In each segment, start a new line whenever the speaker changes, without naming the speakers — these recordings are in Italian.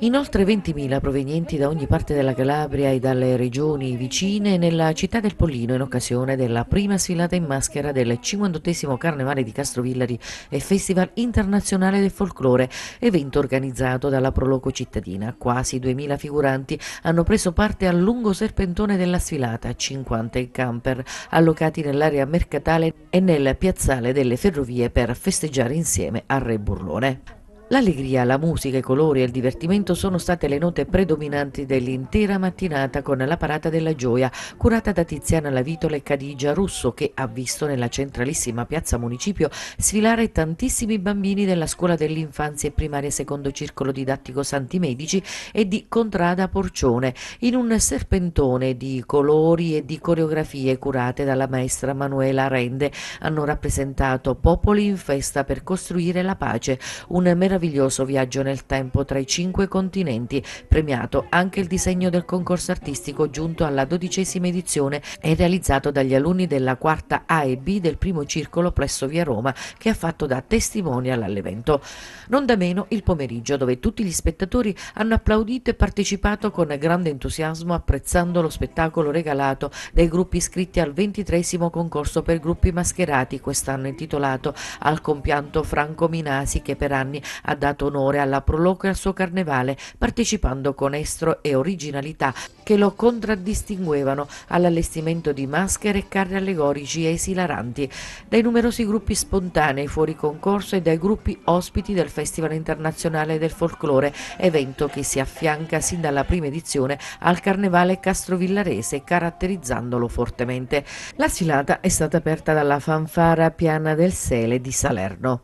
Inoltre 20.000 provenienti da ogni parte della Calabria e dalle regioni vicine nella città del Pollino in occasione della prima sfilata in maschera del 58 Carnevale di Castrovillari e Festival Internazionale del Folklore, evento organizzato dalla Proloco Cittadina. Quasi 2.000 figuranti hanno preso parte al lungo serpentone della sfilata, 50 in camper, allocati nell'area mercatale e nel piazzale delle ferrovie per festeggiare insieme a Re Burlone. L'allegria, la musica, i colori e il divertimento sono state le note predominanti dell'intera mattinata con la parata della gioia, curata da Tiziana Lavitola e Cadigia Russo, che ha visto nella centralissima piazza municipio sfilare tantissimi bambini della scuola dell'infanzia e primaria secondo circolo didattico Santi Medici e di Contrada Porcione, in un serpentone di colori e di coreografie curate dalla maestra Manuela Rende. Hanno rappresentato popoli in festa per costruire la pace, un meraviglioso meraviglioso viaggio nel tempo tra i cinque continenti, premiato anche il disegno del concorso artistico giunto alla dodicesima edizione e realizzato dagli alunni della quarta A e B del primo circolo presso via Roma, che ha fatto da testimonial all'evento. Non da meno il pomeriggio, dove tutti gli spettatori hanno applaudito e partecipato con grande entusiasmo, apprezzando lo spettacolo regalato dai gruppi iscritti al ventitresimo concorso per gruppi mascherati, quest'anno intitolato Al compianto Franco Minasi, che per anni ha dato onore alla Proloco e al suo carnevale, partecipando con estro e originalità che lo contraddistinguevano all'allestimento di maschere e carri allegorici esilaranti, dai numerosi gruppi spontanei fuori concorso e dai gruppi ospiti del Festival Internazionale del Folklore, evento che si affianca sin dalla prima edizione al Carnevale Castrovillarese, caratterizzandolo fortemente. La silata è stata aperta dalla fanfara Piana del Sele di Salerno.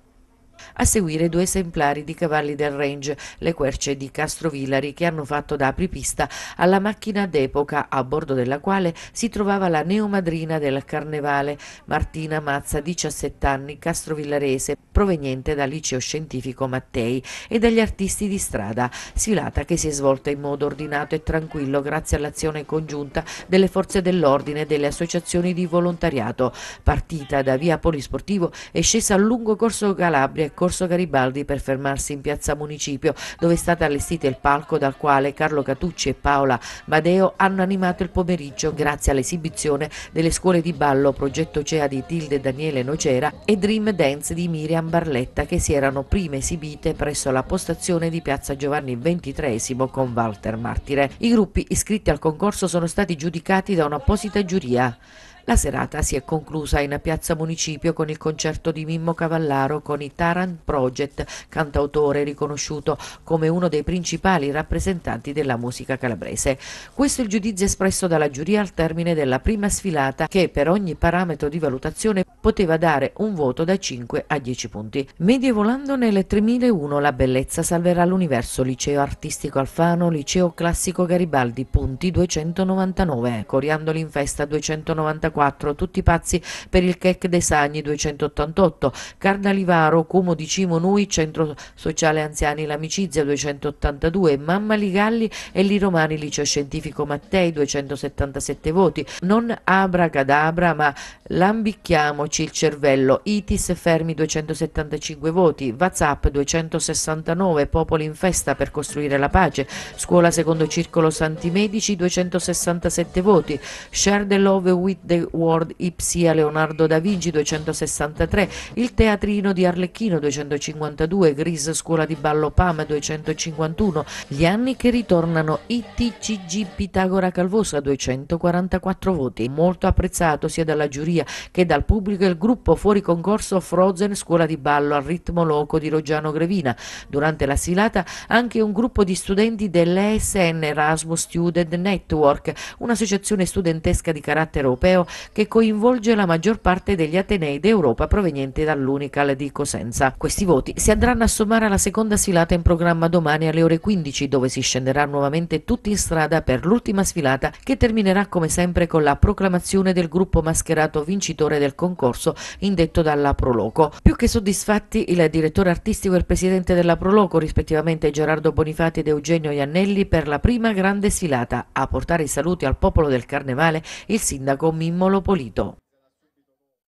A seguire due esemplari di cavalli del range, le querce di Castrovillari che hanno fatto da apripista alla macchina d'epoca a bordo della quale si trovava la neomadrina del carnevale, Martina Mazza, 17 anni, castrovillarese, proveniente dal liceo scientifico Mattei e dagli artisti di strada, sfilata che si è svolta in modo ordinato e tranquillo grazie all'azione congiunta delle forze dell'ordine e delle associazioni di volontariato, partita da via Polisportivo e scesa a lungo corso Calabria e Corso Garibaldi per fermarsi in piazza Municipio, dove è stato allestito il palco dal quale Carlo Catucci e Paola Madeo hanno animato il pomeriggio grazie all'esibizione delle scuole di ballo Progetto CEA di Tilde Daniele Nocera e Dream Dance di Miriam Barletta che si erano prime esibite presso la postazione di piazza Giovanni XXIII con Walter Martire. I gruppi iscritti al concorso sono stati giudicati da un'apposita giuria. La serata si è conclusa in Piazza Municipio con il concerto di Mimmo Cavallaro con i Tarant Project, cantautore riconosciuto come uno dei principali rappresentanti della musica calabrese. Questo è il giudizio espresso dalla giuria al termine della prima sfilata che per ogni parametro di valutazione poteva dare un voto da 5 a 10 punti. Medievolando nel 3001 la bellezza salverà l'universo, liceo artistico Alfano, liceo classico Garibaldi, punti 299, Coriandoli in festa 294, tutti pazzi per il cake dei Sagni 288, Carnalivaro, Cumo di Cimo Nui, centro sociale anziani l'amicizia 282, Mamma Ligalli e Li Romani, liceo scientifico Mattei 277 voti, non abra cadabra ma lambicchiamoci Muoviamoci il cervello, Itis fermi 275 voti, Whatsapp 269, Popoli in festa per costruire la pace, Scuola secondo circolo Santi Medici 267 voti, Share the Love with the World Ipsia Leonardo da Vinci 263, Il teatrino di Arlecchino 252, Gris Scuola di Ballo Pam 251, Gli anni che ritornano ITCG Pitagora Calvosa 244 voti, molto apprezzato sia dalla giuria che dal pubblico il gruppo fuori concorso Frozen Scuola di Ballo al ritmo loco di Roggiano Grevina. Durante la silata anche un gruppo di studenti dell'ESN Erasmus Student Network, un'associazione studentesca di carattere europeo che coinvolge la maggior parte degli atenei d'Europa provenienti dall'Unical di Cosenza. Questi voti si andranno a sommare alla seconda silata in programma domani alle ore 15 dove si scenderà nuovamente tutti in strada per l'ultima sfilata che terminerà come sempre con la proclamazione del gruppo mascherato vincitore del concorso concorso indetto dalla Proloco. Più che soddisfatti il direttore artistico e il presidente della Proloco, rispettivamente Gerardo Bonifati ed Eugenio Iannelli, per la prima grande sfilata. A portare i saluti al popolo del Carnevale il sindaco Mimmo Lopolito.